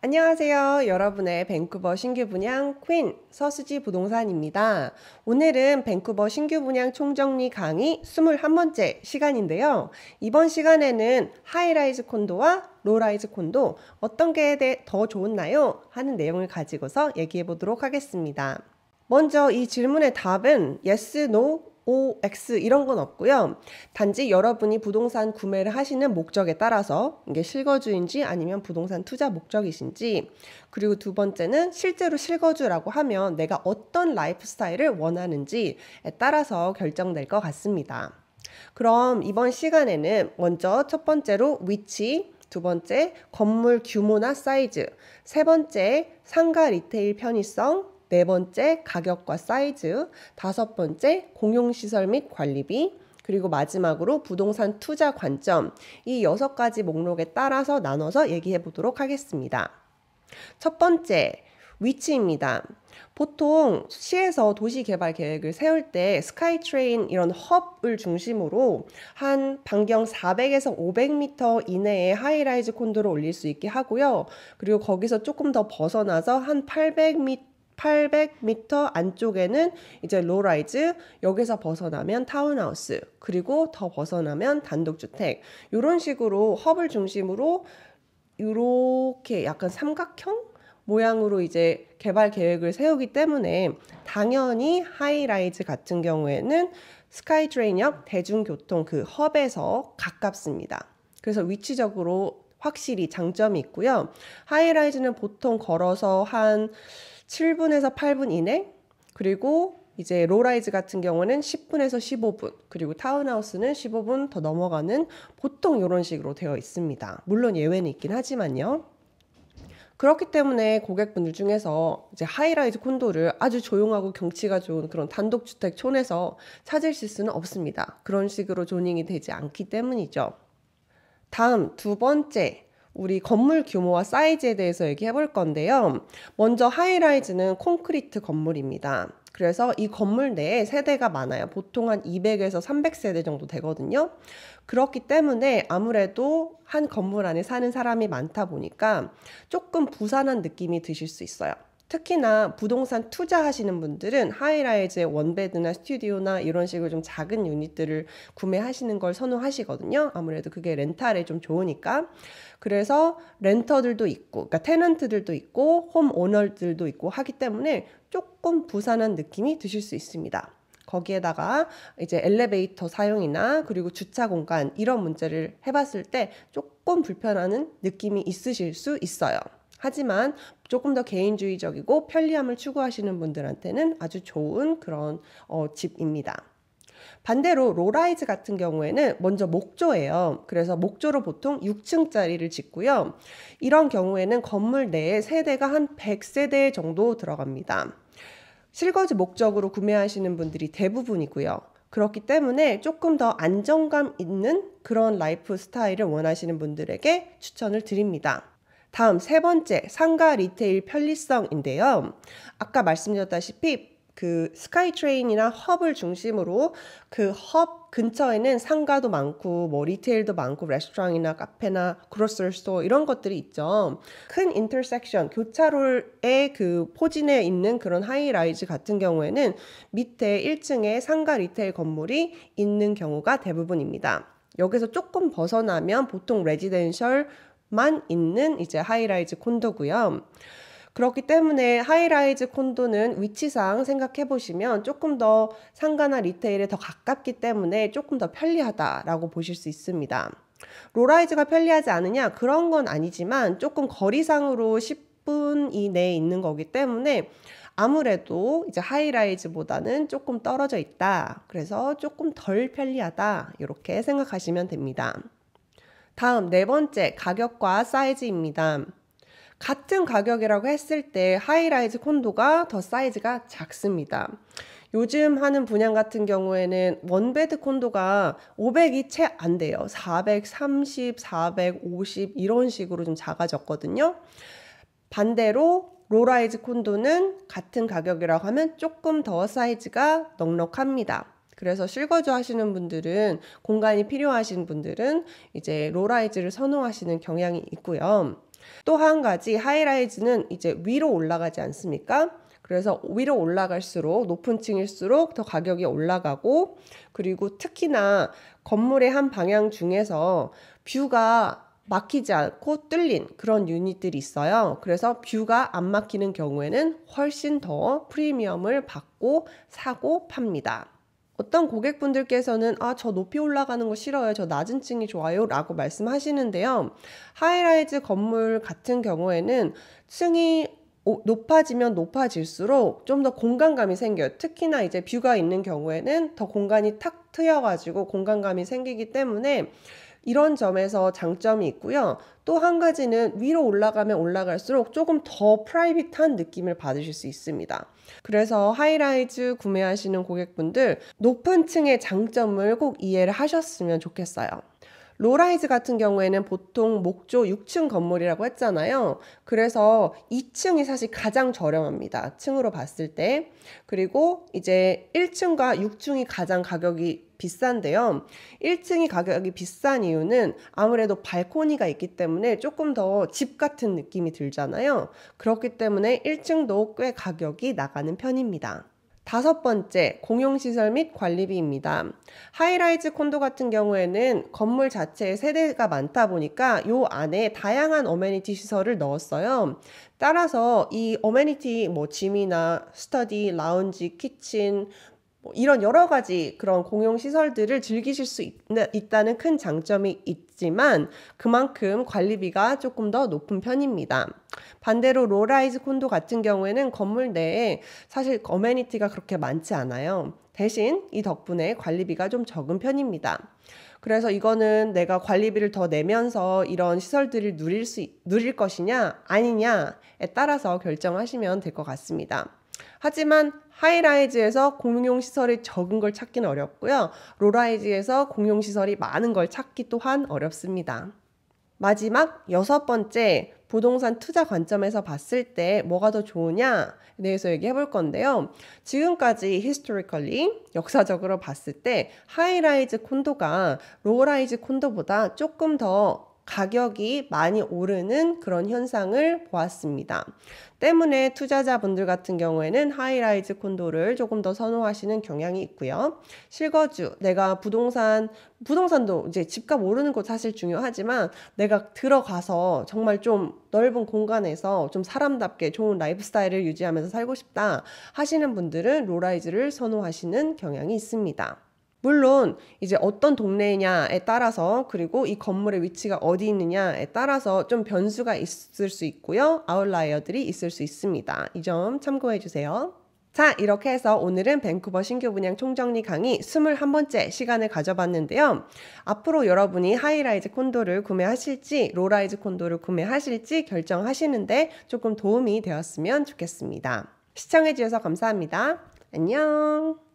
안녕하세요. 여러분의 밴쿠버 신규 분양 퀸 서수지 부동산입니다. 오늘은 밴쿠버 신규 분양 총정리 강의 21번째 시간인데요. 이번 시간에는 하이라이즈 콘도와 로라이즈 콘도 어떤 게 더 좋나요? 하는 내용을 가지고서 얘기해 보도록 하겠습니다. 먼저 이 질문의 답은 yes, no OX 이런 건 없고요. 단지 여러분이 부동산 구매를 하시는 목적에 따라서 이게 실거주인지 아니면 부동산 투자 목적이신지 그리고 두 번째는 실제로 실거주라고 하면 내가 어떤 라이프 스타일을 원하는지에 따라서 결정될 것 같습니다. 그럼 이번 시간에는 먼저 첫 번째로 위치, 두 번째 건물 규모나 사이즈, 세 번째 상가 리테일 편의성, 네 번째 가격과 사이즈, 다섯 번째 공용시설 및 관리비, 그리고 마지막으로 부동산 투자 관점, 이 여섯 가지 목록에 따라서 나눠서 얘기해 보도록 하겠습니다. 첫 번째, 위치입니다. 보통 시에서 도시 개발 계획을 세울 때 스카이트레인 이런 헙을 중심으로 한 반경 400에서 500m 이내에 하이라이즈 콘도를 올릴 수 있게 하고요. 그리고 거기서 조금 더 벗어나서 한 800m 800m 안쪽에는 이제 로라이즈, 여기서 벗어나면 타운하우스, 그리고 더 벗어나면 단독주택. 이런 식으로 허블 중심으로 이렇게 약간 삼각형 모양으로 이제 개발 계획을 세우기 때문에 당연히 하이라이즈 같은 경우에는 스카이트레인역 대중교통 그 헙에서 가깝습니다. 그래서 위치적으로 확실히 장점이 있고요. 하이라이즈는 보통 걸어서 한 7분에서 8분 이내 그리고 이제 로라이즈 같은 경우는 10분에서 15분, 그리고 타운하우스는 15분 더 넘어가는 보통 이런 식으로 되어 있습니다. 물론 예외는 있긴 하지만요. 그렇기 때문에 고객분들 중에서 이제 하이라이즈 콘도를 아주 조용하고 경치가 좋은 그런 단독주택촌에서 찾으실 수는 없습니다. 그런 식으로 조닝이 되지 않기 때문이죠. 다음 두 번째 우리 건물 규모와 사이즈에 대해서 얘기해 볼 건데요. 먼저 하이라이즈는 콘크리트 건물입니다. 그래서 이 건물 내에 세대가 많아요. 보통 한 200에서 300세대 정도 되거든요. 그렇기 때문에 아무래도 한 건물 안에 사는 사람이 많다 보니까 조금 부산한 느낌이 드실 수 있어요. 특히나 부동산 투자하시는 분들은 하이라이즈의 원베드나 스튜디오나 이런 식으로 좀 작은 유닛들을 구매하시는 걸 선호하시거든요. 아무래도 그게 렌탈에 좀 좋으니까. 그래서 렌터들도 있고, 그러니까 테넌트들도 있고, 홈 오너들도 있고 하기 때문에 조금 부산한 느낌이 드실 수 있습니다. 거기에다가 이제 엘리베이터 사용이나 그리고 주차 공간 이런 문제를 해봤을 때 조금 불편하는 느낌이 있으실 수 있어요. 하지만 조금 더 개인주의적이고 편리함을 추구하시는 분들한테는 아주 좋은 그런 어, 집입니다. 반대로 로라이즈 같은 경우에는 먼저 목조예요. 그래서 목조로 보통 6층짜리를 짓고요. 이런 경우에는 건물 내에 세대가 한 100세대 정도 들어갑니다. 실거주 목적으로 구매하시는 분들이 대부분이고요. 그렇기 때문에 조금 더 안정감 있는 그런 라이프 스타일을 원하시는 분들에게 추천을 드립니다. 다음 세 번째 상가 리테일 편리성인데요. 아까 말씀드렸다시피 그 스카이트레인이나 헙을 중심으로 그헙 근처에는 상가도 많고 뭐 리테일도 많고 레스토랑이나 카페나 그로스리 스토어 이런 것들이 있죠. 큰 인터섹션 교차로에그 포진에 있는 그런 하이라이즈 같은 경우에는 밑에 1층에 상가 리테일 건물이 있는 경우가 대부분입니다. 여기서 조금 벗어나면 보통 레지덴셜 만 있는 이제 하이라이즈 콘도고요. 그렇기 때문에 하이라이즈 콘도는 위치상 생각해 보시면 조금 더 상가나 리테일에 더 가깝기 때문에 조금 더 편리하다라고 보실 수 있습니다. 로라이즈가 편리하지 않으냐? 그런 건 아니지만 조금 거리상으로 10분 이내에 있는 거기 때문에 아무래도 이제 하이라이즈보다는 조금 떨어져 있다. 그래서 조금 덜 편리하다. 이렇게 생각하시면 됩니다. 다음 네 번째, 가격과 사이즈입니다. 같은 가격이라고 했을 때 하이라이즈 콘도가 더 사이즈가 작습니다. 요즘 하는 분양 같은 경우에는 원베드 콘도가 500이 채 안 돼요. 430, 450 이런 식으로 좀 작아졌거든요. 반대로 로라이즈 콘도는 같은 가격이라고 하면 조금 더 사이즈가 넉넉합니다. 그래서 실거주 하시는 분들은 공간이 필요하신 분들은 이제 로라이즈를 선호하시는 경향이 있고요. 또 한 가지 하이라이즈는 이제 위로 올라가지 않습니까? 그래서 위로 올라갈수록 높은 층일수록 더 가격이 올라가고 그리고 특히나 건물의 한 방향 중에서 뷰가 막히지 않고 뚫린 그런 유닛들이 있어요. 그래서 뷰가 안 막히는 경우에는 훨씬 더 프리미엄을 받고 사고 팝니다. 어떤 고객분들께서는 아, 저 높이 올라가는 거 싫어요. 저 낮은 층이 좋아요. 라고 말씀하시는데요. 하이라이즈 건물 같은 경우에는 층이 높아지면 높아질수록 좀 더 공간감이 생겨요. 특히나 이제 뷰가 있는 경우에는 더 공간이 탁 트여가지고 공간감이 생기기 때문에 이런 점에서 장점이 있고요. 또 한 가지는 위로 올라가면 올라갈수록 조금 더 프라이빗한 느낌을 받으실 수 있습니다. 그래서 하이라이즈 구매하시는 고객분들 높은 층의 장점을 꼭 이해를 하셨으면 좋겠어요. 로라이즈 같은 경우에는 보통 목조 6층 건물이라고 했잖아요. 그래서 2층이 사실 가장 저렴합니다. 층으로 봤을 때. 그리고 이제 1층과 6층이 가장 가격이 비싼데요. 1층이 가격이 비싼 이유는 아무래도 발코니가 있기 때문에 조금 더 집 같은 느낌이 들잖아요. 그렇기 때문에 1층도 꽤 가격이 나가는 편입니다. 다섯 번째, 공용시설 및 관리비입니다. 하이라이즈 콘도 같은 경우에는 건물 자체에 세대가 많다 보니까 요 안에 다양한 어메니티 시설을 넣었어요. 따라서 이 어메니티 뭐 짐이나 스터디, 라운지, 키친, 뭐 이런 여러 가지 그런 공용 시설들을 즐기실 수 있, 있다는 큰 장점이 있지만 그만큼 관리비가 조금 더 높은 편입니다. 반대로 로라이즈 콘도 같은 경우에는 건물 내에 사실 어메니티가 그렇게 많지 않아요. 대신 이 덕분에 관리비가 좀 적은 편입니다. 그래서 이거는 내가 관리비를 더 내면서 이런 시설들을 누릴 수 누릴 것이냐 아니냐에 따라서 결정하시면 될 것 같습니다. 하지만 하이라이즈에서 공용시설이 적은 걸 찾기는 어렵고요. 로라이즈에서 공용시설이 많은 걸 찾기 또한 어렵습니다. 마지막 여섯 번째, 부동산 투자 관점에서 봤을 때 뭐가 더 좋으냐에 대해서 얘기해 볼 건데요. 지금까지 히스토리컬리 역사적으로 봤을 때 하이라이즈 콘도가 로라이즈 콘도보다 조금 더 가격이 많이 오르는 그런 현상을 보았습니다. 때문에 투자자분들 같은 경우에는 하이라이즈 콘도를 조금 더 선호하시는 경향이 있고요. 실거주, 내가 부동산, 부동산도 이제 집값 오르는 것 사실 중요하지만 내가 들어가서 정말 좀 넓은 공간에서 좀 사람답게 좋은 라이프 스타일을 유지하면서 살고 싶다 하시는 분들은 로라이즈를 선호하시는 경향이 있습니다. 물론 이제 어떤 동네냐에 따라서 그리고 이 건물의 위치가 어디 있느냐에 따라서 좀 변수가 있을 수 있고요. 아웃라이어들이 있을 수 있습니다. 이 점 참고해 주세요. 자, 이렇게 해서 오늘은 밴쿠버 신규 분양 총정리 강의 21번째 시간을 가져봤는데요. 앞으로 여러분이 하이라이즈 콘도를 구매하실지 로라이즈 콘도를 구매하실지 결정하시는데 조금 도움이 되었으면 좋겠습니다. 시청해 주셔서 감사합니다. 안녕!